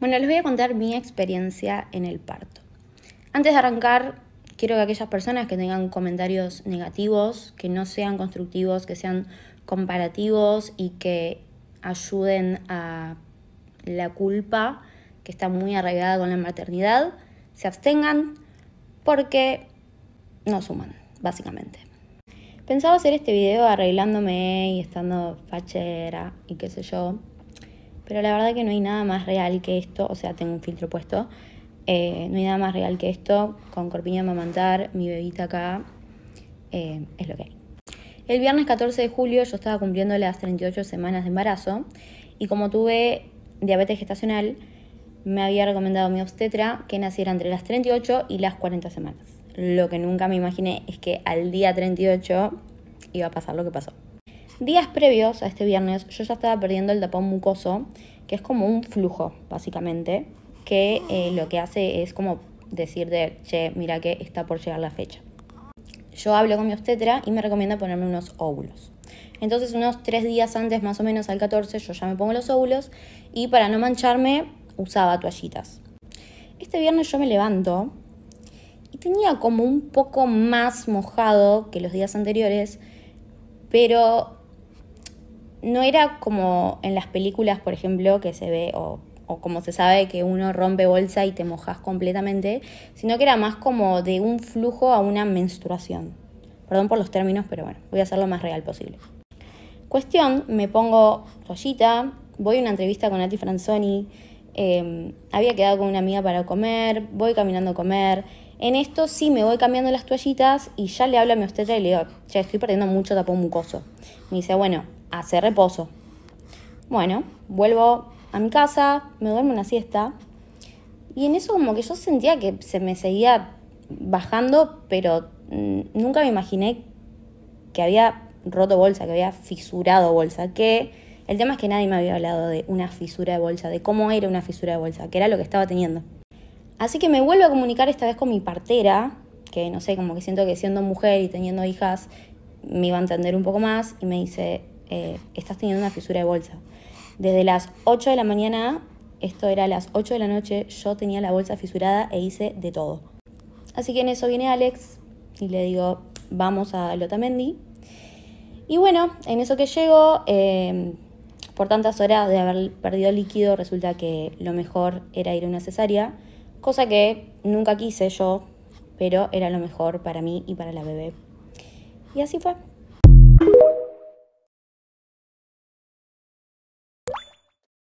Bueno, les voy a contar mi experiencia en el parto. Antes de arrancar, quiero que aquellas personas que tengan comentarios negativos, que no sean constructivos, que sean comparativos y que ayuden a la culpa que está muy arraigada con la maternidad, se abstengan porque no suman, básicamente. Pensaba hacer este video arreglándome y estando fachera y qué sé yo, pero la verdad que no hay nada más real que esto, o sea, tengo un filtro puesto, eh, no hay nada más real que esto, con corpiña mamantar, mi bebita acá, eh, es lo que hay. El viernes 14 de julio yo estaba cumpliendo las 38 semanas de embarazo y como tuve diabetes gestacional, me había recomendado mi obstetra que naciera entre las 38 y las 40 semanas. Lo que nunca me imaginé es que al día 38 iba a pasar lo que pasó. Días previos a este viernes yo ya estaba perdiendo el tapón mucoso, que es como un flujo, básicamente, que eh, lo que hace es como decir de, che, mira que está por llegar la fecha. Yo hablo con mi obstetra y me recomienda ponerme unos óvulos. Entonces unos tres días antes, más o menos al 14, yo ya me pongo los óvulos y para no mancharme usaba toallitas. Este viernes yo me levanto y tenía como un poco más mojado que los días anteriores, pero no era como en las películas, por ejemplo, que se ve o, o, como se sabe que uno rompe bolsa y te mojas completamente, sino que era más como de un flujo a una menstruación. Perdón por los términos, pero bueno, voy a hacer lo más real posible. Cuestión, me pongo toallita, voy a una entrevista con Nati Franzoni, em, había quedado con una amiga para comer, voy caminando a comer. En esto sí me voy cambiando las toallitas y ya le hablo a mi hostella y le digo, Ya estoy perdiendo mucho tapón mucoso. Me dice, bueno, Hacer reposo. Bueno, vuelvo a mi casa, me duermo una siesta y en eso como que yo sentía que se me seguía bajando, pero mm, nunca me imaginé que había roto bolsa, que había fisurado bolsa, que el tema es que nadie me había hablado de una fisura de bolsa, de cómo era una fisura de bolsa, que era lo que estaba teniendo. Así que me vuelvo a comunicar esta vez con mi partera, que no sé, como que siento que siendo mujer y teniendo hijas me iba a entender un poco más, y me dice, eh, estás teniendo una fisura de bolsa. Desde las 8 de la mañana, esto era las 8 de la noche, yo tenía la bolsa fisurada e hice de todo. Así que en eso viene Alex y le digo, vamos a Lotamendi. Y bueno, en eso que llego, eh, por tantas horas de haber perdido líquido, resulta que lo mejor era ir a una cesárea, cosa que nunca quise yo, pero era lo mejor para mí y para la bebé. Y así fue.